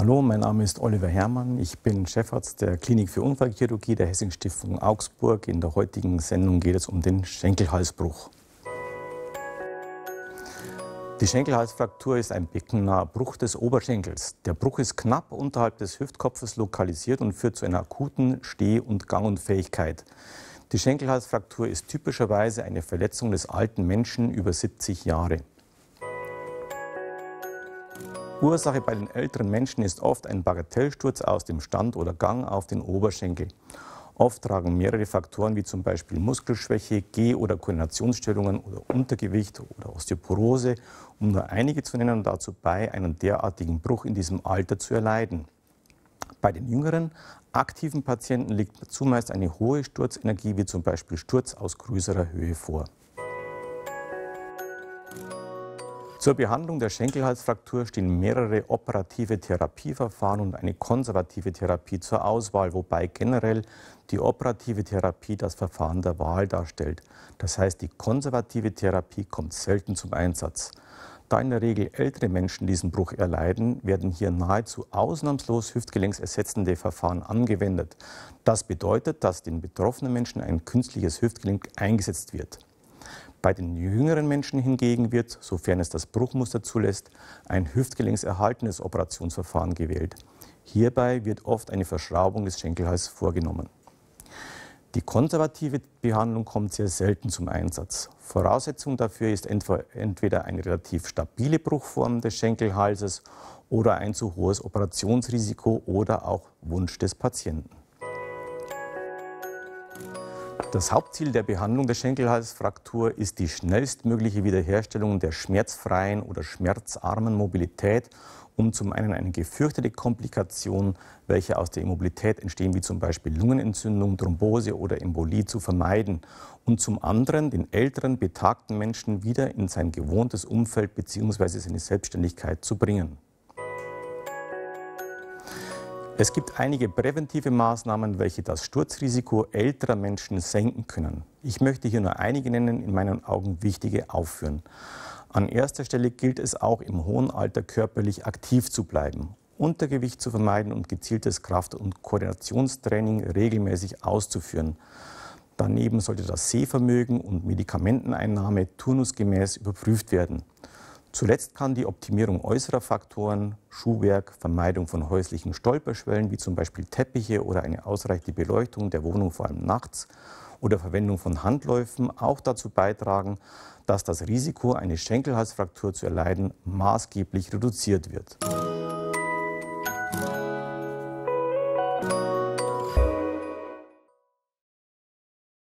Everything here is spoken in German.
Hallo, mein Name ist Oliver Herrmann. Ich bin Chefarzt der Klinik für Unfallchirurgie der Hessischen Stiftung Augsburg. In der heutigen Sendung geht es um den Schenkelhalsbruch. Die Schenkelhalsfraktur ist ein beckennaher Bruch des Oberschenkels. Der Bruch ist knapp unterhalb des Hüftkopfes lokalisiert und führt zu einer akuten Steh- und Gangunfähigkeit. Die Schenkelhalsfraktur ist typischerweise eine Verletzung des alten Menschen über 70 Jahre. Ursache bei den älteren Menschen ist oft ein Bagatellsturz aus dem Stand oder Gang auf den Oberschenkel. Oft tragen mehrere Faktoren wie zum Beispiel Muskelschwäche, Geh- oder Koordinationsstörungen oder Untergewicht oder Osteoporose, um nur einige zu nennen, dazu bei, einen derartigen Bruch in diesem Alter zu erleiden. Bei den jüngeren, aktiven Patienten liegt zumeist eine hohe Sturzenergie wie zum Beispiel Sturz aus größerer Höhe vor. Zur Behandlung der Schenkelhalsfraktur stehen mehrere operative Therapieverfahren und eine konservative Therapie zur Auswahl, wobei generell die operative Therapie das Verfahren der Wahl darstellt. Das heißt, die konservative Therapie kommt selten zum Einsatz. Da in der Regel ältere Menschen diesen Bruch erleiden, werden hier nahezu ausnahmslos hüftgelenksersetzende Verfahren angewendet. Das bedeutet, dass den betroffenen Menschen ein künstliches Hüftgelenk eingesetzt wird. Bei den jüngeren Menschen hingegen wird, sofern es das Bruchmuster zulässt, ein hüftgelenkserhaltendes Operationsverfahren gewählt. Hierbei wird oft eine Verschraubung des Schenkelhals vorgenommen. Die konservative Behandlung kommt sehr selten zum Einsatz. Voraussetzung dafür ist entweder eine relativ stabile Bruchform des Schenkelhalses oder ein zu hohes Operationsrisiko oder auch Wunsch des Patienten. Das Hauptziel der Behandlung der Schenkelhalsfraktur ist die schnellstmögliche Wiederherstellung der schmerzfreien oder schmerzarmen Mobilität, um zum einen eine gefürchtete Komplikation, welche aus der Immobilität entstehen, wie zum Beispiel Lungenentzündung, Thrombose oder Embolie, zu vermeiden und zum anderen den älteren, betagten Menschen wieder in sein gewohntes Umfeld bzw. seine Selbstständigkeit zu bringen. Es gibt einige präventive Maßnahmen, welche das Sturzrisiko älterer Menschen senken können. Ich möchte hier nur einige nennen, in meinen Augen wichtige aufführen. An erster Stelle gilt es auch im hohen Alter körperlich aktiv zu bleiben, Untergewicht zu vermeiden und gezieltes Kraft- und Koordinationstraining regelmäßig auszuführen. Daneben sollte das Sehvermögen und Medikamenteneinnahme turnusgemäß überprüft werden. Zuletzt kann die Optimierung äußerer Faktoren, Schuhwerk, Vermeidung von häuslichen Stolperschwellen wie zum Beispiel Teppiche oder eine ausreichende Beleuchtung der Wohnung vor allem nachts oder Verwendung von Handläufen auch dazu beitragen, dass das Risiko, eine Schenkelhalsfraktur zu erleiden, maßgeblich reduziert wird.